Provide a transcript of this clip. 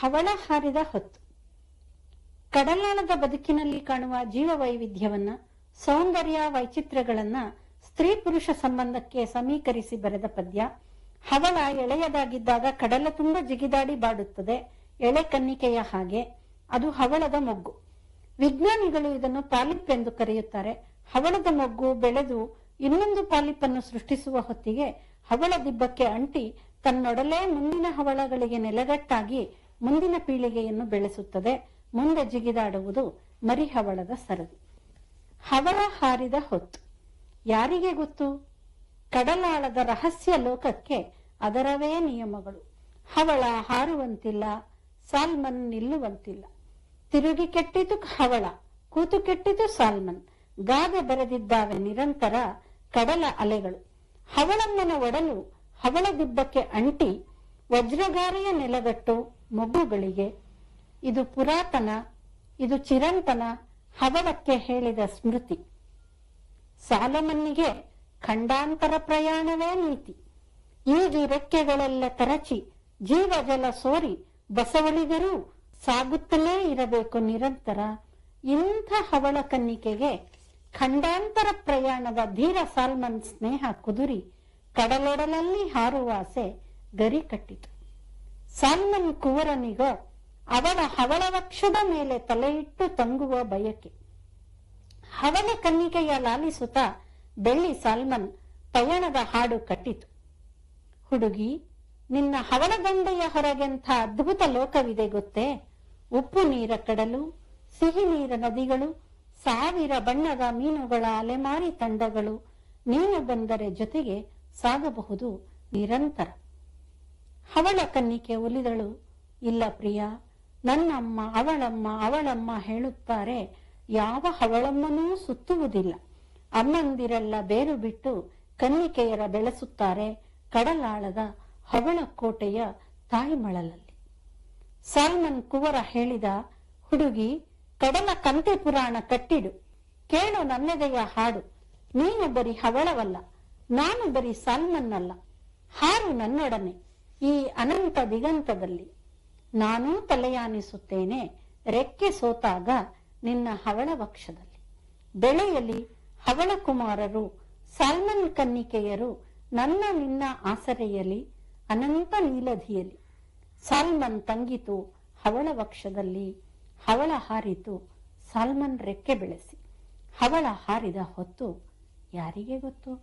ಹವಳ ಹಾರಿದ ಹೊತ್ತು ಕಡಲಾಳದ ಬದುಕಿನಲ್ಲಿ ಕಾಣುವ ಜೀವ ವೈವಿಧ್ಯವನ್ನ ಸೌಂದರ್ಯ ವೈಚಿತ್ರಗಳನ್ನ ಸ್ತ್ರೀ ಪುರುಷ ಸಂಬಂಧಕ್ಕೆ ಸಮೀಕರಿಸಿ ಬರೆದ ಪದ್ಯ ಹವಳ ಎಳೆಯದಾಗಿದ್ದಾಗ ಕಡಲ ತುಂಬ ಜಿಗಿದಾಡಿ ಬಾಡುತ್ತದೆ ಎಳೆ ಕನ್ನಿಕೆಯ ಹಾಗೆ ಅದು ಹವಳದ ಮೊಗ್ಗು ವಿಜ್ಞಾನಿಗಳು ಇದನ್ನು ಪಾಲಿಪ್ ಎಂದು ಕರೆಯುತ್ತಾರೆ ಹವಳದ ಮೊಗ್ಗು ಬೆಳೆದು ಇನ್ನೊಂದು ಅನ್ನು ಸೃಷ್ಟಿಸುವ ಹೊತ್ತಿಗೆ ಹವಳ ದಿಬ್ಬಕ್ಕೆ ಅಂಟಿ ತನ್ನೊಡಲೇ ಮುಂದಿನ ಹವಳಗಳಿಗೆ ನೆಲೆಗಟ್ಟಾಗಿ ಮುಂದಿನ ಪೀಳಿಗೆಯನ್ನು ಬೆಳೆಸುತ್ತದೆ ಮುಂದೆ ಜಿಗಿದಾಡುವುದು ಮರಿಹವಳದ ಸರದಿ ಹವಳ ಹಾರಿದ ಹೊತ್ತು ಯಾರಿಗೆ ಗೊತ್ತು ಕಡಲಾಳದ ರಹಸ್ಯ ಲೋಕಕ್ಕೆ ಅದರವೇ ನಿಯಮಗಳು ಹವಳ ಹಾರುವಂತಿಲ್ಲ ಸಾಲ್ಮನ್ ನಿಲ್ಲುವಂತಿಲ್ಲ ತಿರುಗಿ ಕೆಟ್ಟಿತು ಹವಳ ಕೂತು ಕೆಟ್ಟಿತು ಸಾಲ್ಮನ್ ಗಾದೆ ಬರೆದಿದ್ದಾವೆ ನಿರಂತರ ಕಡಲ ಅಲೆಗಳು ಹವಳಮ್ಮನ ಒಡಲು ಹವಳ ದಿಬ್ಬಕ್ಕೆ ಅಂಟಿ ವಜ್ರಗಾರಿಯ ನೆಲಗಟ್ಟು ಮಗುಗಳಿಗೆ ಇದು ಪುರಾತನ ಇದು ಚಿರಂತನ ಹವಳಕ್ಕೆ ಹೇಳಿದ ಸ್ಮೃತಿ ಸಾಲಮನ್ನಿಗೆ ಖಂಡಾಂತರ ಪ್ರಯಾಣವೇ ನೀತಿ ಈಗಿ ರೆಕ್ಕೆಗಳೆಲ್ಲ ತರಚಿ ಜೀವಜಲ ಸೋರಿ ಬಸವಳಿಗರೂ ಸಾಗುತ್ತಲೇ ಇರಬೇಕು ನಿರಂತರ ಇಂಥ ಹವಳ ಕನ್ನಿಕೆಗೆ ಖಂಡಾಂತರ ಪ್ರಯಾಣದ ಧೀರ ಸಾಲ್ಮನ್ ಸ್ನೇಹ ಕುದುರಿ ಕಡಲೊಡಲಲ್ಲಿ ಹಾರುವಾಸೆ ಗರಿ ಕಟ್ಟಿತು ಸಾಲ್ಮನ್ ಕುವರನಿಗ ಅವಳ ವಕ್ಷದ ಮೇಲೆ ತಲೆಯಿಟ್ಟು ತಂಗುವ ಬಯಕೆ ಹವಳ ಕನ್ನಿಕೆಯ ಲಾಲಿಸುತ್ತ ಬೆಳ್ಳಿ ಸಾಲ್ಮನ್ ಪಯಣದ ಹಾಡು ಕಟ್ಟಿತು ಹುಡುಗಿ ನಿನ್ನ ಹವಳದಂಡೆಯ ಹೊರಗೆಂಥ ಅದ್ಭುತ ಲೋಕವಿದೆ ಗೊತ್ತೇ ಉಪ್ಪು ನೀರ ಕಡಲು ಸಿಹಿ ನೀರ ನದಿಗಳು ಸಾವಿರ ಬಣ್ಣದ ಮೀನುಗಳ ಅಲೆಮಾರಿ ತಂಡಗಳು ನೀನು ಬಂದರೆ ಜೊತೆಗೆ ಸಾಗಬಹುದು ನಿರಂತರ ಹವಳ ಕನ್ನಿಕೆ ಒಲಿದಳು ಇಲ್ಲ ಪ್ರಿಯ ನನ್ನಮ್ಮ ಅವಳಮ್ಮ ಅವಳಮ್ಮ ಹೇಳುತ್ತಾರೆ ಯಾವ ಹವಳಮ್ಮನೂ ಸುತ್ತುವುದಿಲ್ಲ ಅಮ್ಮಂದಿರೆಲ್ಲ ಬೇರು ಬಿಟ್ಟು ಕನ್ನಿಕೆಯರ ಬೆಳೆಸುತ್ತಾರೆ ಕಡಲಾಳದ ಕೋಟೆಯ ತಾಯಿಮಳಲಲ್ಲಿ ಸಾಲ್ಮನ್ ಕುವರ ಹೇಳಿದ ಹುಡುಗಿ ಕಡಲ ಕಂತೆ ಪುರಾಣ ಕಟ್ಟಿಡು ಕೇಳು ನನ್ನೆದೆಯ ಹಾಡು ನೀನು ಬರೀ ಹವಳವಲ್ಲ ನಾನು ಬರೀ ಸಾಲ್ಮನ್ನಲ್ಲ ಹಾರು ನನ್ನೊಡನೆ ಈ ಅನಂತ ದಿಗಂತದಲ್ಲಿ ನಾನೂ ತಲೆಯಾನಿಸುತ್ತೇನೆ ರೆಕ್ಕೆ ಸೋತಾಗ ನಿನ್ನ ಹವಳ ವಕ್ಷದಲ್ಲಿ ಬೆಳೆಯಲಿ ಹವಳ ಕುಮಾರರು ಸಾಲ್ಮನ್ ಕನ್ನಿಕೆಯರು ನನ್ನ ನಿನ್ನ ಆಸರೆಯಲಿ ಅನಂತ ನೀಲಧಿಯಲಿ ಸಾಲ್ಮನ್ ತಂಗಿತು ಹವಳ ವಕ್ಷದಲ್ಲಿ ಹವಳ ಹಾರಿತು ಸಾಲ್ಮನ್ ರೆಕ್ಕೆ ಬೆಳೆಸಿ ಹವಳ ಹಾರಿದ ಹೊತ್ತು ಯಾರಿಗೆ ಗೊತ್ತು